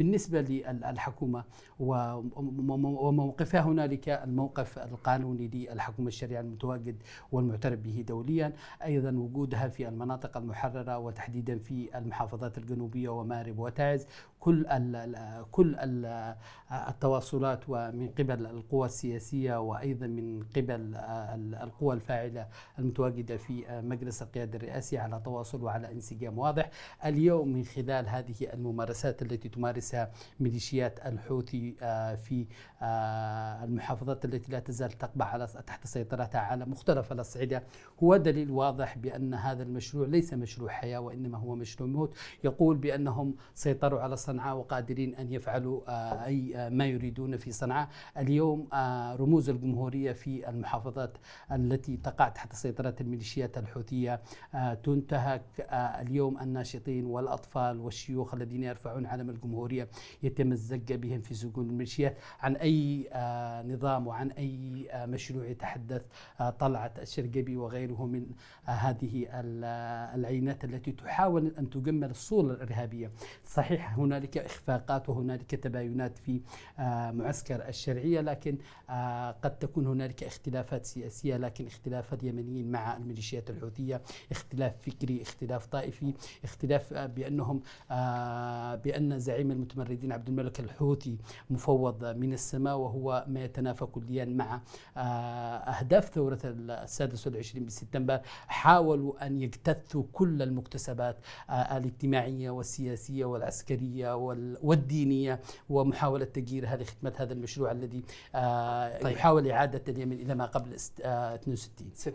بالنسبة للحكومة وموقفها هنالك الموقف القانوني للحكومة الشرعية المتواجد والمعترف به دوليا أيضا وجودها في المناطق المحررة وتحديدا في المحافظات الجنوبية ومارب وتعز كل الـ كل الـ التواصلات ومن قبل القوى السياسيه وايضا من قبل القوى الفاعله المتواجده في مجلس القياده الرئاسي على تواصل وعلى انسجام واضح اليوم من خلال هذه الممارسات التي تمارسها ميليشيات الحوثي آه، في آه، المحافظات التي لا تزال تقبع على تحت سيطرتها على مختلف الاصعده هو دليل واضح بان هذا المشروع ليس مشروع حياه وانما هو مشروع موت يقول بانهم سيطروا على صنعاء وقادرين أن يفعلوا آه، أي آه، ما يريدون في صنعاء اليوم آه، رموز الجمهورية في المحافظات التي تقع تحت سيطرة الميليشيات الحوثية تنتهك اليوم الناشطين والأطفال والشيوخ الذين يرفعون علم الجمهورية يتمزق بهم في سجون الميليشيات عن أي نظام وعن أي مشروع يتحدث طلعت الشرقبي وغيره من هذه العينات التي تحاول أن تجمل الصورة الإرهابية صحيح هنا هنالك إخفاقات وهنالك تباينات في آه، معسكر الشرعية لكن آه، قد تكون هنالك اختلافات سياسية لكن اختلافات يمنيين مع الميليشيات الحوثية اختلاف فكري اختلاف طائفي اختلاف آه، بأنهم بأن زعيم المتمردين عبد الملك الحوثي مفوض من السماء وهو ما يتنافى كليا مع أهداف ثورة السادس والعشرين من سبتمبر حاولوا أن يجتثوا كل المكتسبات الاجتماعية والسياسية والعسكرية والدينيه ومحاوله تغيير هذه خدمه هذا المشروع الذي آه، طيب. يحاول اعاده اليمن الى ما قبل 62 آه،